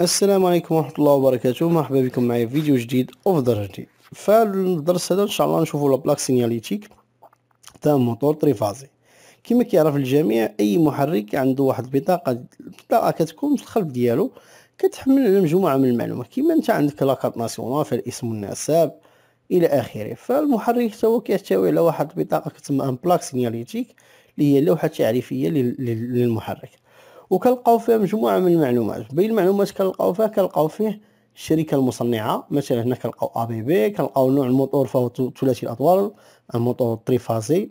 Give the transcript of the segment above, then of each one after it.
السلام عليكم ورحمة الله وبركاته مرحبا بكم معي في فيديو جديد وفي درس جديد فالدرس هذا ان شاء الله نشوفوا لابلاك سينياليتيك تاع موتور تريفازي كما كيعرف الجميع اي محرك عنده واحد البطاقه البطاقه كتكون في الخلف ديالو كتحمل على مجموعه من المعلومات كما انت عندك لاكارت ناسيونال فيها الاسم والنسب الى اخره فالمحرك حتى هو كيحتوي على واحد البطاقه كتسمى ان بلاك سينياليتيك اللي هي لوحه تعريفيه للمحرك وكنلقاو فيها مجموعه من المعلومات بين المعلومات كنلقاو فيها كنلقاو فيه الشركه المصنعه مثلا هنا كنلقاو ا بي بي كنلقاو نوع الموتور فهو ثلاثي الاطوال الموتور تريفازي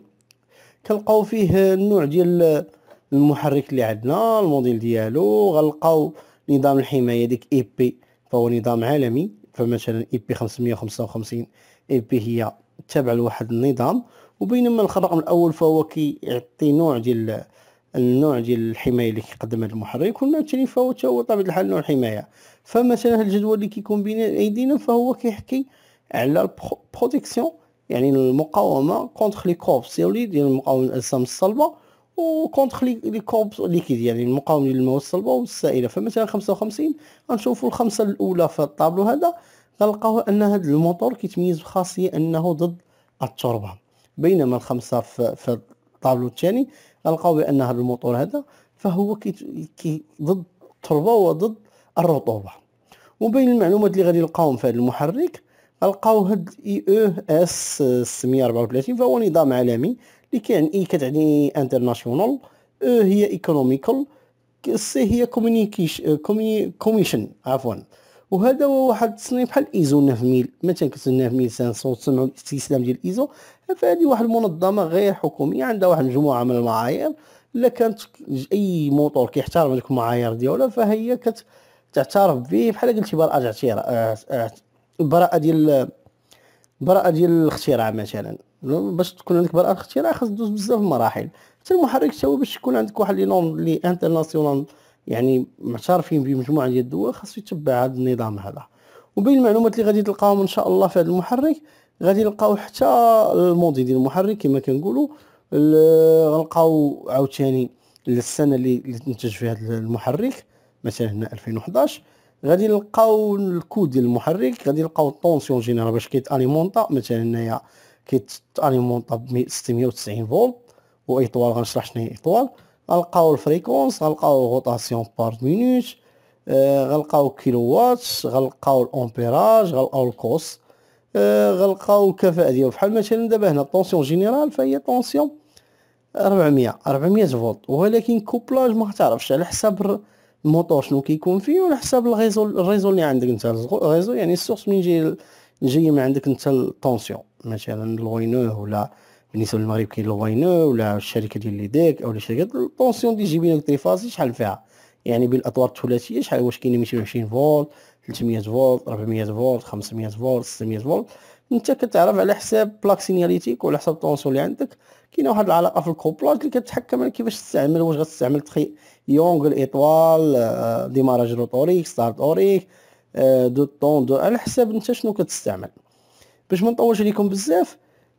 كنلقاو فيه النوع ديال المحرك اللي عندنا الموديل ديالو غنلقاو نظام الحمايه ديك اي بي فهو نظام عالمي فمثلا اي بي 555 اي بي هي تابعه لواحد النظام وبينما الرقم الاول فهو كيعطي نوع ديال النوع ديال الحمايه اللي كيقدم هذا المحرر يكون ممتلي فهو حتى هو طبيعه الحال نوع الحمايه فمثلا هذا الجدول اللي كيكون بين ايدينا فهو كيحكي على البروتيكسيون يعني المقاومه كونتخ لي كورب سيولي يعني المقاومه الاجسام الصلبه وكونتخ لي كورب ليكيد يعني المقاومه للمواد الصلبه والسائله فمثلا 55 غنشوفوا الخمسه الاولى في الطابلو هذا غنلقاو ان هذا الموتور كيتميز بخاصيه انه ضد التربه بينما الخمسه في الطابلو الثاني لقاو بان هذا الموتور هذا فهو كي, ضد التربه وضد الرطوبه ومن بين المعلومات اللي غادي نلقاوهم في هذا المحرك القاو هاد اي او اس 634 فهو نظام عالمي اللي كان اي كتعني انترناسيونال او إيه هي ايكونوميكال سي هي كوميشن إيه عفوا وهذا هو واحد التصنيف بحال ايزو 9000 مثلا كتسناه في 1500 تسمعوا الاستسلام ديال ايزو هذه واحد المنظمه غير حكوميه عندها واحد مجموعه من المعايير الا كانت اي موطور كيحترم هذوك المعايير ديالها فهي كتعترف به بحال قلتي براءه اعتراف آه، آه، براءة ديال براءة ديال الاختراع مثلا باش تكون عندك براءه الاختراع خاص دوز بزاف المراحل حتى المحرك حتى هو باش يكون عندك واحد لي نورم لي انترناسيونال يعني معترفين بمجموعه ديال الدول خاصو يتبع هذا النظام هذا وبين المعلومات اللي غادي تلقاهم ان شاء الله في هذا المحرك غادي نلقاو حتى الموندي ديال المحرك كما كنقولوا غنلقاو عاوتاني السنه اللي تنتج فيها هذا المحرك مثلا هنا 2011 غادي نلقاو الكود ديال المحرك غادي نلقاو الطونسيون جينيرال باش اليمونطا مثلا هنايا اليمونطا ب 690 فولت وايطوال غنشرح شنو هي ايطوال غنلقاو الفريكونس غنلقاو غوطاسيون بار مينوت آه غنلقاو وات غنلقاو الامبيراج غنلقاو الكوست آه، غلقاو الكفاءه ديالو بحال مثلا دابا هنا طونسيون جينيرال فهي طونسيون 400 400 فولت ولكن كوبلاج ما تعرفش على حساب الموتور شنو كيكون فيه وعلى حساب الريزو الريزو اللي عندك انت الريزو يعني السورس منين جاي جاي من عندك انت الطونسيون مثلا الوينو ولا بالنسبه للمغرب كاين الوينو ولا الشركه ديال ليديك او الشركات الطونسيون اللي جايبين لك تريفاسي شحال فيها يعني بالاطوار الثلاثيه شحال واش كاين 220 فولت 300 فولت 400 فولت 500 فولت 600 فولت انت كتعرف على حساب بلاك سينياليتيك وعلى حساب الطونسيون اللي عندك كاينه واحد العلاقه في الكوبلاج اللي كتحكم على كيفاش تستعمل واش غتستعمل تخي يونغ الاطوال آه، ديماراج روتوريك ستارت اوريك آه، دو طون دو على حساب انت شنو كتستعمل باش ما نطولش عليكم بزاف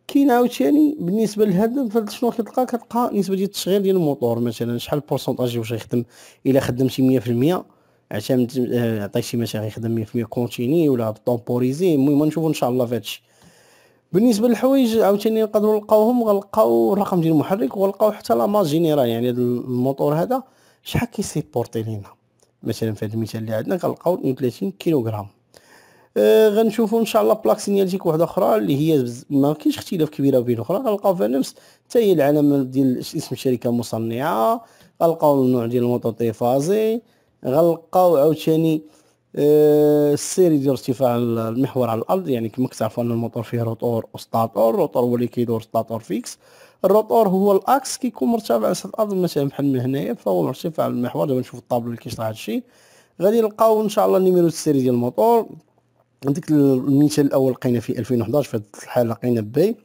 كاين عاوتاني بالنسبه لهذا فهاد شنو كتلقى كتلقى نسبه ديال التشغيل ديال الموتور مثلا شحال البورسونتاج واش غيخدم الا خدم شي 100% عشان آه، عطيتي شي مثلا غيخدم 100% كونتيني ولا طومبوريزي المهم نشوفو ان شاء الله في هادشي بالنسبه للحوايج عاوتاني نقدروا نلقاوهم غنلقاو الرقم ديال المحرك ونلقاو حتى لا ماجينيرا جينيرال يعني هذا الموتور هذا شحال كيسيبورتي لينا مثلا في هذا المثال اللي عندنا كنلقاو 32 كيلوغرام أه، غنشوفوا ان شاء الله بلاك سينيالتيك واحده اخرى اللي هي ما كاينش اختلاف كبير بين الاخرى غنلقاو فيها نفس حتى هي العلامه ديال اسم الشركه المصنعه غنلقاو النوع ديال الموطور تيفازي غنلقاو عاوتاني أه، السيري ديال ارتفاع المحور على الارض يعني كما كتعرفوا ان الموتور فيه روتور وستاتور الروتور هو اللي كيدور ستاتور فيكس الروتور هو الاكس كيكون مرتفع على سطح الارض مثلا بحال من هنايا فهو مرتفع على المحور دابا نشوف الطابلو اللي كيشرح هادشي غادي نلقاو ان شاء الله نيميرو السيري ديال الموتور ديك المثال الاول لقينا في 2011 في هذه الحاله لقينا باي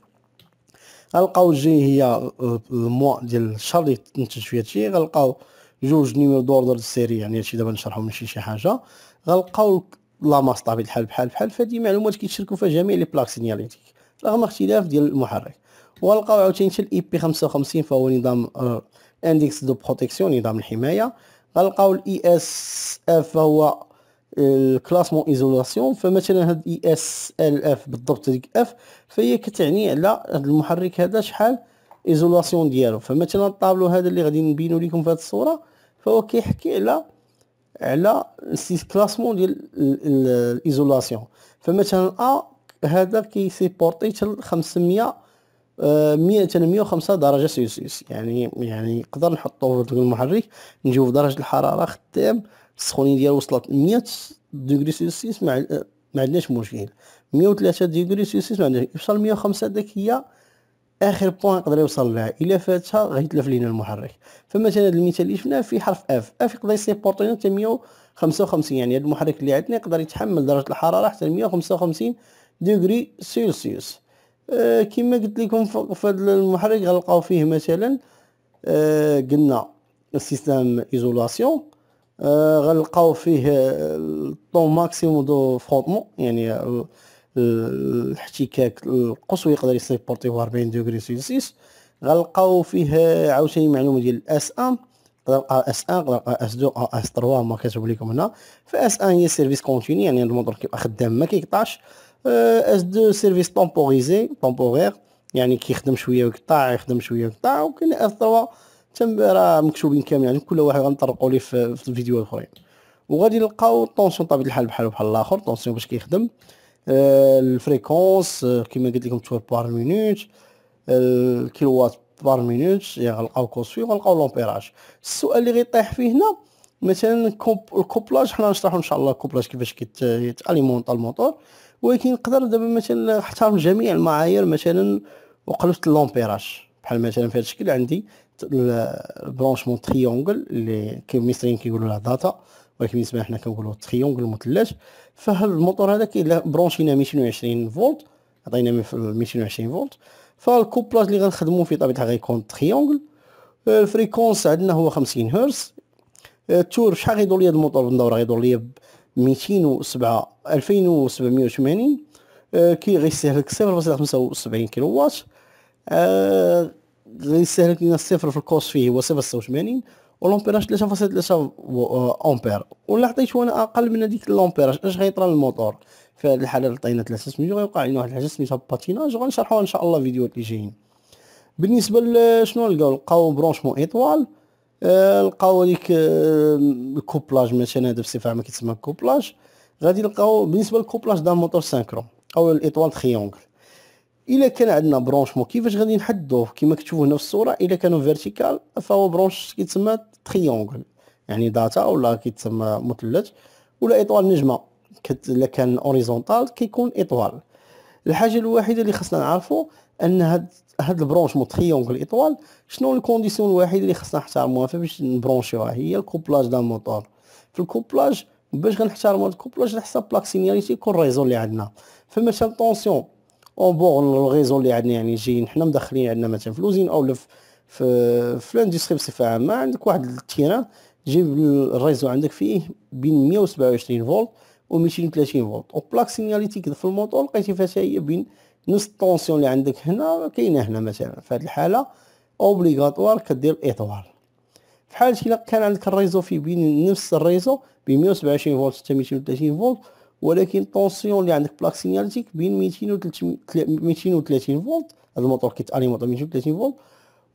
غنلقاو جي هي الموا آه، آه، ديال الشهر اللي تنتج فيه هادشي غنلقاو جوج نيميرو دوردر السيري يعني هادشي دابا نشرحو ماشي شي حاجه غنلقاو لا ماس طبيعي بحال بحال بحال فهادي معلومات كيتشركو فيها جميع لي بلاك سينياليتيك رغم اختلاف ديال المحرك وغنلقاو عاوتاني حتى الاي بي 55 فهو نظام آه، اندكس دو بروتيكسيون نظام الحمايه غنلقاو الاي اس e اف فهو الكلاسمون ايزولاسيون فمثلا هاد اي اس ال اف بالضبط هذيك اف فهي كتعني على هاد المحرك هذا شحال ايزولاسيون ديالو فمثلا الطابلو هذا اللي غادي نبينو لكم في هاد الصوره فهو كيحكي على على كلاسمون ديال الايزولاسيون فمثلا ا هذا سي بورتي حتى 500 100 105 درجه سيلسيوس يعني يعني نقدر نحطوه في المحرك نجيو درجه الحراره خدام السخونيه ديالو وصلت 100 دوغري سيلسيوس ما ما عندناش مشكل 103 دوغري سيلسيوس ما عندناش يوصل 105 داك هي اخر بوان يقدر يوصل لها الا فاتها غيتلف لينا المحرك فمثلا هذا المثال اللي شفناه في حرف اف اف يقدر يسيبورتي حتى 155 يعني هذا المحرك اللي عندنا يقدر يتحمل درجه الحراره حتى 155 دوغري سيلسيوس أه كما قلت لكم في هذا المحرك غنلقاو فيه مثلا أه قلنا السيستم ايزولاسيون آه، غنلقاو فيه آه، الطون ماكسيموم دو فروطمون يعني آه، الاحتكاك القصوى يقدر يسيبورتي 40 دوغري سيلسيوس غنلقاو فيه عاوتاني معلومه ديال الاس ام نلقى اس ان نلقى اس 2 اس 3 ما كتب لكم هنا فاس ان هي سيرفيس كونتيني يعني الموتور كيبقى خدام ما كيقطعش اس 2 سيرفيس تومبوريزي تومبورير يعني كيخدم شويه ويقطع يخدم شويه ويقطع وكاين اس 3 تم راه مكتوبين كاملين يعني كل واحد غنطرقوا ليه في, الفيديو الاخرين وغادي نلقاو الطونسيون طبيعه الحال بحال بحال الاخر الطونسيون باش كيخدم آه، الفريكونس آه، كما قلت لكم تور بار مينوت آه، الكيلوات بار مينوت يعني غنلقاو كوسفي وغنلقاو لومبيراج السؤال اللي غيطيح فيه هنا مثلا الكوبلاج حنا نشرحوا ان شاء الله الكوبلاج كيفاش كيتاليمونط الموتور ولكن نقدر دابا مثلا نحترم جميع المعايير مثلا وقلبت اللومبيراج بحال مثلا في هذا الشكل عندي البرونشمون تريونغل اللي كاين المصريين كيقولوا لها داتا ولكن بالنسبه لنا حنا كنقولوا تريونغل مثلث فهاد الموتور هذا الا برونشينا 220 فولت عطينا في 220 فولت فالكوبلاج اللي غنخدموا فيه طبيعي الحال غيكون تريونغل الفريكونس آه، عندنا هو 50 هرتز التور آه، شحال غيدور ليا الموتور الدوره غيدور ليا ب 207 2780 آه، كي غيستهلك 0.75 كيلو واط غادي يستهلك لنا الصفر في الكوس فيه هو 0.86 والامبيراج 3.3 امبير ولا عطيتو انا اقل من هذيك الامبيراج اش غيطرى الموتور في هذه الحاله اللي عطينا 3 سميتو غيوقع لنا واحد الحاجه سميتها باتيناج وغنشرحوها ان شاء الله في الفيديوهات اللي جايين بالنسبه لشنو لقاو لقاو برونشمون ايطوال آه، لقاو هذيك آه، الكوبلاج مثلا هذا بصفه عامه كيتسمى كوبلاج غادي نلقاو بالنسبه للكوبلاج دا موتور سانكرون او الايطوال تريونغل الا كان عندنا برونشمون كيفاش غادي نحدوه كما كتشوفوا هنا في الصوره الا كانوا فيرتيكال فهو برونش كيتسمى تريونغل يعني داتا ولا كيتسمى مثلث ولا ايطوال نجمه الا كان اوريزونتال كيكون ايطوال الحاجه الوحيده اللي خصنا نعرفو ان هاد هاد البرونشمون تريونغل ايطوال شنو الكونديسيون الوحيده اللي خصنا نحترموها باش نبرونشيوها هي الكوبلاج دان موتور في الكوبلاج باش غنحترمو الكوبلاج على حساب بلاك سينياليتي كل ريزون اللي عندنا فمثلا طونسيون اون بوغ الغيزون اللي عندنا يعني جايين حنا مدخلين عندنا مثلا في لوزين او في في لاندستري بصفه عامه عندك واحد التيران جيب الريزو عندك فيه بين 127 فولت و 230 فولت وبلاك سينياليتيك في الموطور لقيتي فاش هي بين نص التونسيون اللي عندك هنا كاينه هنا مثلا في هذه الحاله اوبليغاتوار كدير ايطوال في حاله الا كان عندك الريزو فيه بين نفس الريزو ب 127 فولت حتى 230 فولت ولكن طونسيون اللي عندك بلاك سينيالتيك بين ميتين و 230 فولت هذا الموتور كيتاليمونطا 230 فولت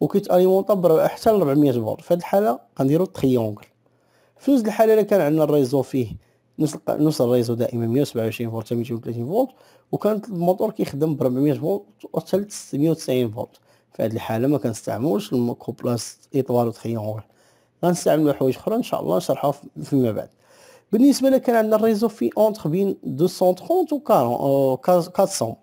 وكيتاليمونطا حتى 400 فولت في هذه الحاله غنديرو تريونغل في نفس الحاله الا كان عندنا الريزو فيه نفس نفس الريزو دائما 127 فولت 230 فولت وكان الموتور كيخدم ب 400 فولت حتى 690 فولت في هذه الحاله ما كنستعملوش الميكرو بلاس وتريونغل غنستعملو حوايج اخرى ان شاء الله نشرحها فيما بعد بالنسبه لك كان عندنا الريزو في اونتر بين 230 و 400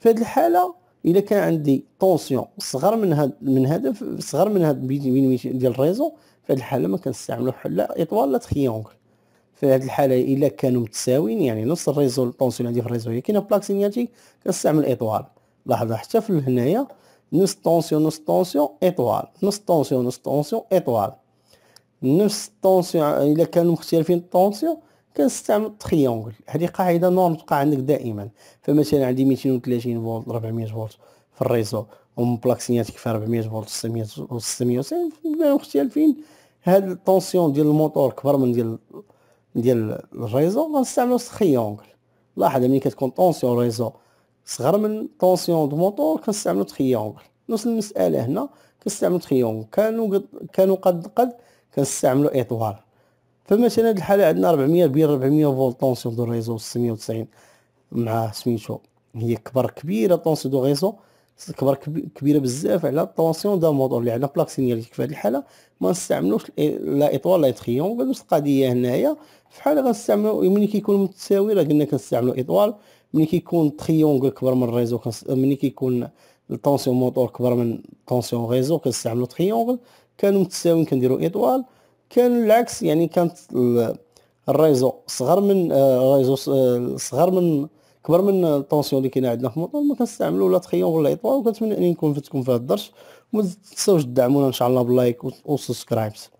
في هذه الحاله الا كان عندي طونسيون صغر من هاد من هذا صغر من هاد بين ديال الريزو في هذه الحاله ما كنستعملو لا اطوال لا تريونغل في هذه الحاله الا كانوا متساويين يعني نص الريزو الطونسيون عندي في الريزو هي كاينه بلاك سينياتيك كنستعمل اطوال لاحظ حتى في هنايا نص طونسيون نص طونسيون اطوال نص طونسيون نص طونسيون اطوال نفس الطونسيون يعني الا كانوا مختلفين الطونسيون كنستعمل تريونغل هذه قاعده نورم تبقى عندك دائما فمثلا عندي 230 فولت 400 فولت في الريزو ومبلاكسيناتك في 400 فولت 600 و 690 مختلفين هاد الطونسيون ديال الموتور كبر من ديال ديال الريزو غنستعملو تريونغل لاحظ ملي كتكون طونسيون ريزو صغر من طونسيون دو موتور كنستعملو تريونغل نفس المساله هنا كنستعملو تريونغل كانوا قد كانوا قد قد كنستعملو اطوار فمثلا هاد الحاله عندنا 400 بين 400 فولت طونسيون دو ريزو 690 مع سميتو هي كبر كبيره طونسيون دو ريزو كبر كبيره بزاف على طونسيون دو موتور اللي عندنا بلاك سينيال في هاد الحاله ما نستعملوش لا ايطوال لا اتريون بنفس القضيه هنايا حاله غنستعملو ملي كيكون متساوي راه قلنا كنستعملو ايطوال ملي كيكون تريونغل كبر من الريزو ملي كيكون الطونسيون موتور كبر من طونسيون ريزو كنستعملو تريونغل كانوا متساويين كنديروا ايطوال كان العكس يعني كانت الريزو صغر من آه، الريزو آه، صغر من كبر من الطونسيون اللي كاينه عندنا في الموطور ما كنستعملوا لا تخيون ولا ايطوال وكنتمنى اني نكون فدتكم في هذا الدرس وما تنساوش تدعمونا ان شاء الله بلايك وسبسكرايب